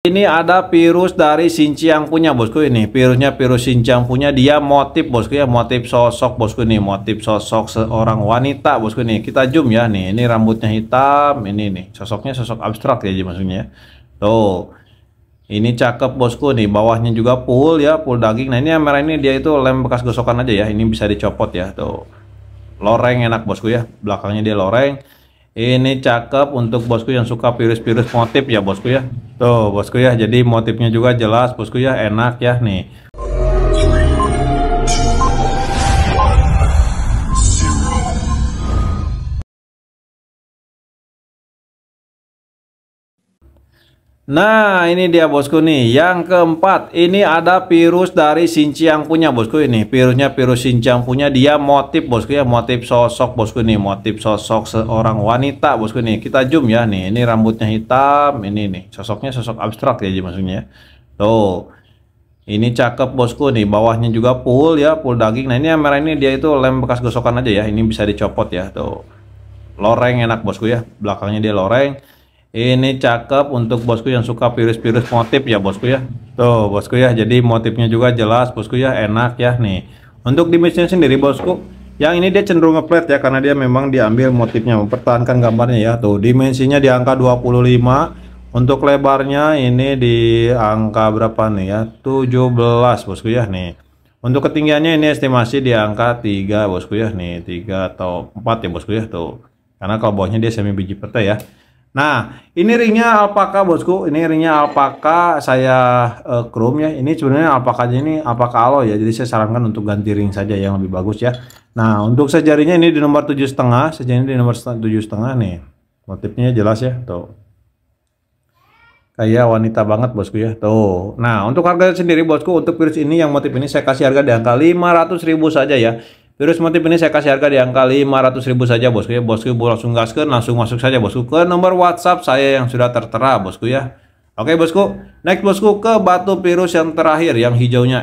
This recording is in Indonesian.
Ini ada virus dari Xinjiang punya bosku ini Virusnya virus Xinjiang punya Dia motif bosku ya Motif sosok bosku ini Motif sosok seorang wanita bosku ini Kita zoom ya nih Ini rambutnya hitam Ini nih Sosoknya sosok abstrak ya maksudnya ya. Tuh Ini cakep bosku nih Bawahnya juga full ya Full daging Nah ini yang merah ini dia itu lem bekas gosokan aja ya Ini bisa dicopot ya Tuh Loreng enak bosku ya Belakangnya dia loreng ini cakep untuk bosku yang suka virus-virus motif ya bosku ya. Tuh bosku ya, jadi motifnya juga jelas bosku ya, enak ya nih. Nah ini dia bosku nih Yang keempat ini ada virus dari Xinjiang punya bosku ini Virusnya virus Xinjiang punya dia motif bosku ya Motif sosok bosku nih Motif sosok seorang wanita bosku nih Kita zoom ya nih Ini rambutnya hitam Ini nih sosoknya sosok abstrak ya maksudnya ya. Tuh ini cakep bosku nih, bawahnya juga full ya, full daging. Nah ini yang merah ini dia itu lem bekas gosokan aja ya, ini bisa dicopot ya tuh. Loreng enak bosku ya, belakangnya dia loreng. Ini cakep untuk bosku yang suka virus-virus motif ya bosku ya. Tuh bosku ya, jadi motifnya juga jelas bosku ya, enak ya nih. Untuk dimensinya sendiri bosku, yang ini dia cenderung ngeplet ya karena dia memang diambil motifnya mempertahankan gambarnya ya. Tuh dimensinya di angka 25. Untuk lebarnya ini di angka berapa nih ya? 17 bosku ya nih. Untuk ketinggiannya ini estimasi di angka 3 bosku ya nih, 3 atau 4 ya bosku ya tuh. Karena kalau bawahnya dia semi biji peta ya. Nah, ini ringnya alpaka bosku. Ini ringnya alpaka saya uh, chrome ya. Ini sebenarnya alpakanya ini alpaka alloy ya. Jadi saya sarankan untuk ganti ring saja yang lebih bagus ya. Nah, untuk sejarinya ini di nomor tujuh setengah. Sejarinya di nomor tujuh setengah nih. Motifnya jelas ya. Tuh. Kayak wanita banget bosku ya. Tuh. Nah, untuk harga sendiri bosku untuk virus ini yang motif ini saya kasih harga di angka ribu saja ya. Virus motif ini saya kasih harga di angka 500 ribu saja bosku ya. Bosku langsung gaskan, langsung masuk saja bosku ke nomor WhatsApp saya yang sudah tertera bosku ya. Oke bosku, next bosku ke batu virus yang terakhir yang hijaunya.